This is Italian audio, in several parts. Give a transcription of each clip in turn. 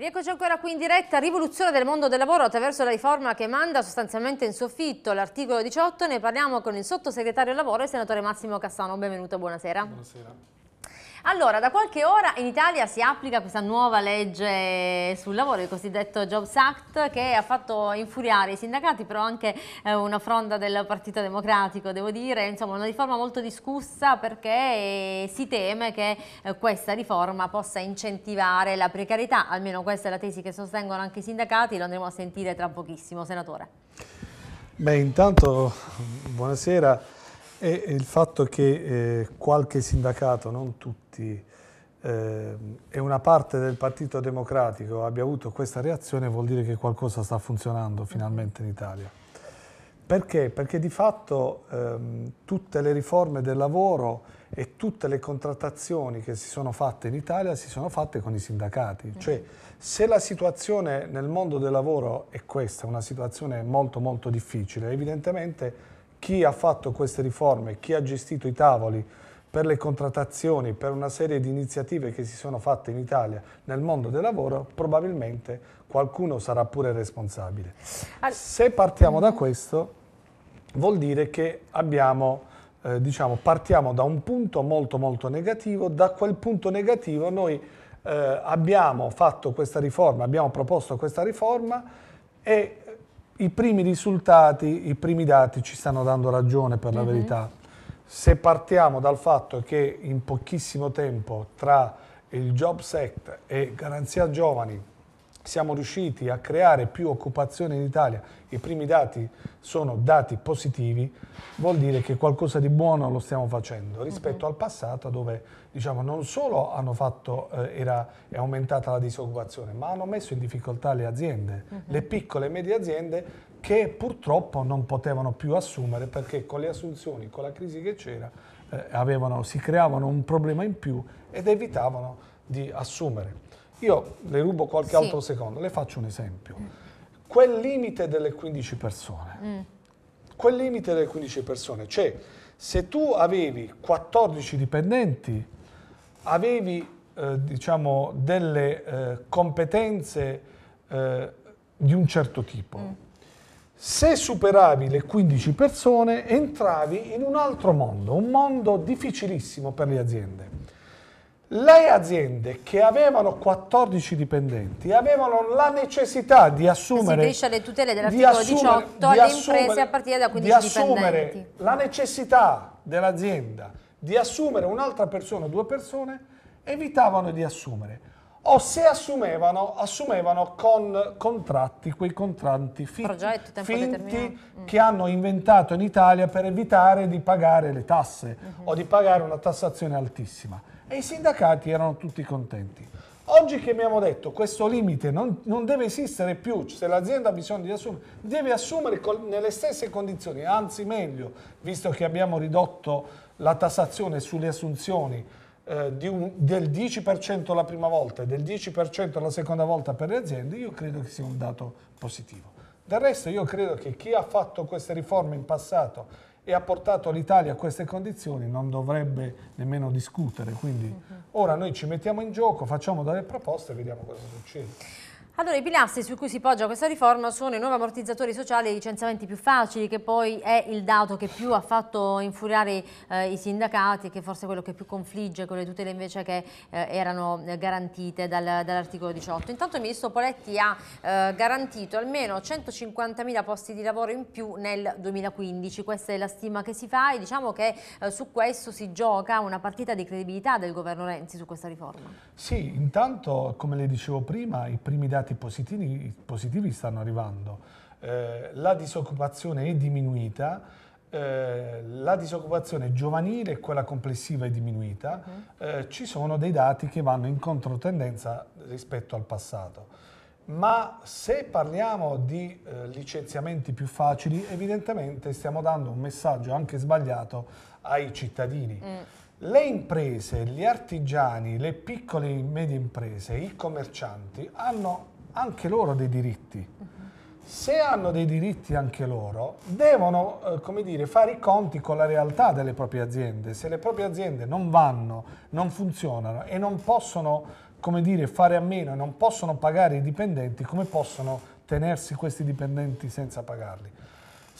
Rieccoci ancora qui in diretta, rivoluzione del mondo del lavoro attraverso la riforma che manda sostanzialmente in soffitto l'articolo 18, ne parliamo con il sottosegretario del lavoro il senatore Massimo Cassano, benvenuto, buonasera. Buonasera. Allora, da qualche ora in Italia si applica questa nuova legge sul lavoro, il cosiddetto Jobs Act, che ha fatto infuriare i sindacati, però anche eh, una fronda del Partito Democratico, devo dire, insomma una riforma molto discussa perché eh, si teme che eh, questa riforma possa incentivare la precarietà, almeno questa è la tesi che sostengono anche i sindacati, lo andremo a sentire tra pochissimo, senatore. Beh, intanto, buonasera. E il fatto che eh, qualche sindacato, non tutti, eh, e una parte del Partito Democratico abbia avuto questa reazione vuol dire che qualcosa sta funzionando finalmente in Italia. Perché? Perché di fatto ehm, tutte le riforme del lavoro e tutte le contrattazioni che si sono fatte in Italia si sono fatte con i sindacati. Cioè, se la situazione nel mondo del lavoro è questa, una situazione molto molto difficile, evidentemente chi ha fatto queste riforme, chi ha gestito i tavoli per le contrattazioni, per una serie di iniziative che si sono fatte in Italia nel mondo del lavoro, probabilmente qualcuno sarà pure responsabile. Se partiamo da questo, vuol dire che abbiamo, eh, diciamo, partiamo da un punto molto molto negativo, da quel punto negativo noi eh, abbiamo fatto questa riforma, abbiamo proposto questa riforma e i primi risultati, i primi dati ci stanno dando ragione per la mm -hmm. verità. Se partiamo dal fatto che in pochissimo tempo tra il Jobs Act e Garanzia Giovani siamo riusciti a creare più occupazione in Italia, i primi dati sono dati positivi, vuol dire che qualcosa di buono lo stiamo facendo rispetto uh mhm. -huh. al passato dove diciamo, non solo fatto, eh, era, è aumentata la disoccupazione, ma hanno messo in difficoltà le aziende, uh mhm. -huh. le piccole e medie aziende che purtroppo non potevano più assumere perché con le assunzioni, con la crisi che c'era, eh, si creavano un problema in più ed evitavano di assumere. Io le rubo qualche sì. altro secondo, le faccio un esempio. Quel limite delle 15 persone, mm. quel limite delle 15 persone, cioè se tu avevi 14 dipendenti, avevi eh, diciamo, delle eh, competenze eh, di un certo tipo. Mm. Se superavi le 15 persone entravi in un altro mondo, un mondo difficilissimo per le aziende le aziende che avevano 14 dipendenti avevano la necessità di assumere... Si le tutele dell'articolo 18 di alle assumere, imprese a partire da 15 di dipendenti. La necessità dell'azienda di assumere un'altra persona o due persone evitavano di assumere o se assumevano, assumevano con contratti, quei contratti fin, Progetto, finti che hanno inventato in Italia per evitare di pagare le tasse mm -hmm. o di pagare una tassazione altissima e i sindacati erano tutti contenti. Oggi che abbiamo detto questo limite non, non deve esistere più, cioè, se l'azienda ha bisogno di assumere, deve assumere con, nelle stesse condizioni, anzi meglio, visto che abbiamo ridotto la tassazione sulle assunzioni eh, un, del 10% la prima volta e del 10% la seconda volta per le aziende, io credo che sia un dato positivo. Del resto io credo che chi ha fatto queste riforme in passato e ha portato l'Italia a queste condizioni non dovrebbe nemmeno discutere. Quindi mhm. ora noi ci mettiamo in gioco, facciamo delle proposte e vediamo cosa succede. Allora, i pilastri su cui si poggia questa riforma sono i nuovi ammortizzatori sociali e i licenziamenti più facili, che poi è il dato che più ha fatto infuriare eh, i sindacati e che forse è quello che più confligge con le tutele invece che eh, erano garantite dal, dall'articolo 18. Intanto il ministro Poletti ha eh, garantito almeno 150.000 posti di lavoro in più nel 2015, questa è la stima che si fa e diciamo che eh, su questo si gioca una partita di credibilità del governo Renzi su questa riforma. Sì, intanto come le dicevo prima, i primi dati dati positivi, positivi stanno arrivando, eh, la disoccupazione è diminuita, eh, la disoccupazione giovanile e quella complessiva è diminuita, uh mhm. -huh. eh, ci sono dei dati che vanno in controtendenza rispetto al passato. Ma se parliamo di eh, licenziamenti più facili, evidentemente stiamo dando un messaggio anche sbagliato ai cittadini. Mm. Le imprese, gli artigiani, le piccole e medie imprese, i commercianti hanno anche loro dei diritti. Se hanno dei diritti anche loro, devono eh, dire, fare i conti con la realtà delle proprie aziende. Se le proprie aziende non vanno, non funzionano e non possono dire, fare a meno, non possono pagare i dipendenti, come possono tenersi questi dipendenti senza pagarli?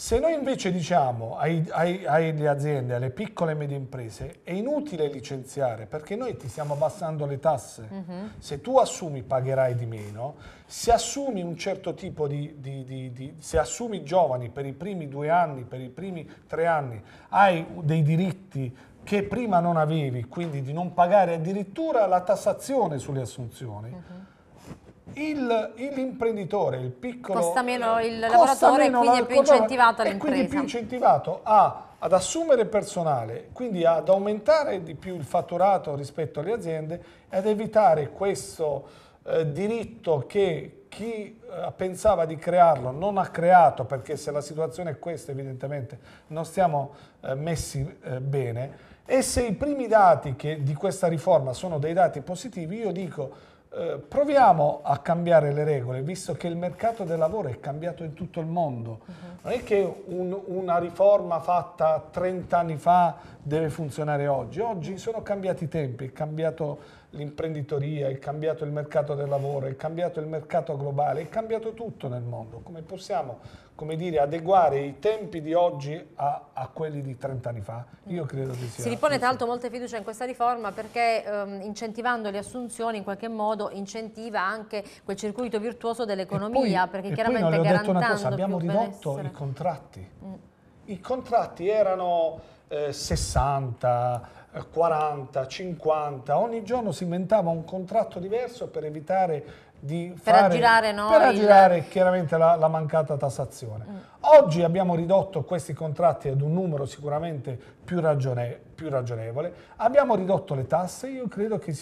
Se noi invece diciamo ai, ai, alle aziende, alle piccole e medie imprese, è inutile licenziare perché noi ti stiamo abbassando le tasse, mm -hmm. se tu assumi pagherai di meno, se assumi un certo tipo di, di, di, di, se assumi giovani per i primi due anni, per i primi tre anni, hai dei diritti che prima non avevi, quindi di non pagare addirittura la tassazione sulle assunzioni. Mm -hmm l'imprenditore, il piccolo... Costa meno eh, il lavoratore meno quindi è più incentivato l'impresa. quindi è più incentivato a, ad assumere personale, quindi ad aumentare di più il fatturato rispetto alle aziende e ad evitare questo eh, diritto che chi eh, pensava di crearlo non ha creato, perché se la situazione è questa evidentemente non stiamo eh, messi eh, bene, e se i primi dati che, di questa riforma sono dei dati positivi, io dico eh, proviamo a cambiare le regole, visto che il mercato del lavoro è cambiato in tutto il mondo. Mhm. Non è che un, una riforma fatta 30 anni fa deve funzionare oggi. Oggi sono cambiati i tempi, è cambiato l'imprenditoria, è cambiato il mercato del lavoro, è cambiato il mercato globale, è cambiato tutto nel mondo. Come possiamo come dire, adeguare i tempi di oggi a, a quelli di 30 anni fa? Io credo che sia. Si ripone tra l'altro molta fiducia in questa riforma perché ehm, incentivando le assunzioni in qualche modo incentiva anche quel circuito virtuoso dell'economia perché chiaramente poi garantando detto una cosa, abbiamo ridotto benessere. i contratti. Mm. I contratti erano eh, 60, 40, eh, 50, ogni giorno si inventava un contratto diverso per evitare di per fare, aggirare, no, per aggirare il... chiaramente la, la, mancata tassazione. Mm. Oggi abbiamo ridotto questi contratti ad un numero sicuramente più, ragione, più ragionevole, abbiamo ridotto le tasse, io credo che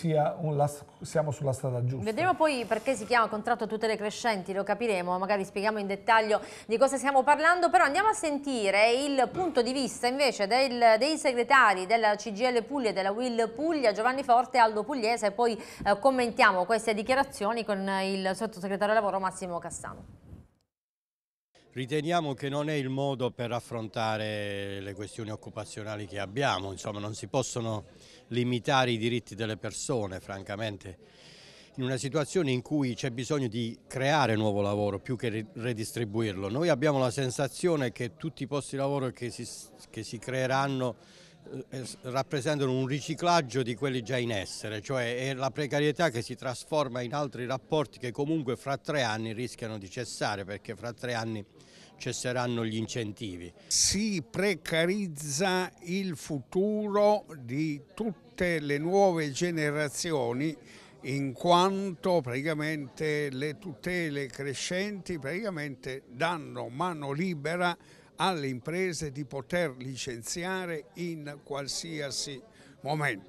un, siamo sulla strada giusta. Vedremo poi perché si chiama contratto a le crescenti, lo capiremo, magari spieghiamo in dettaglio di cosa stiamo parlando, però andiamo a sentire il punto di vista invece del, dei segretari della CGL Puglia e della Will Puglia, Giovanni Forte e Aldo Pugliese, e poi eh, commentiamo queste dichiarazioni con il sottosegretario lavoro Massimo Cassano. Riteniamo che non è il modo per affrontare le questioni occupazionali che abbiamo, insomma non si possono limitare i diritti delle persone francamente in una situazione in cui c'è bisogno di creare nuovo lavoro più che redistribuirlo. Noi abbiamo la sensazione che tutti i posti di lavoro che si, che si creeranno eh, rappresentano un riciclaggio di quelli già in essere, cioè è la precarietà che si trasforma in altri rapporti che comunque fra tre anni rischiano di cessare perché fra tre anni cesseranno gli incentivi. Si precarizza il futuro di tutte le nuove generazioni in quanto praticamente le tutele crescenti praticamente danno mano libera alle imprese di poter licenziare in qualsiasi momento.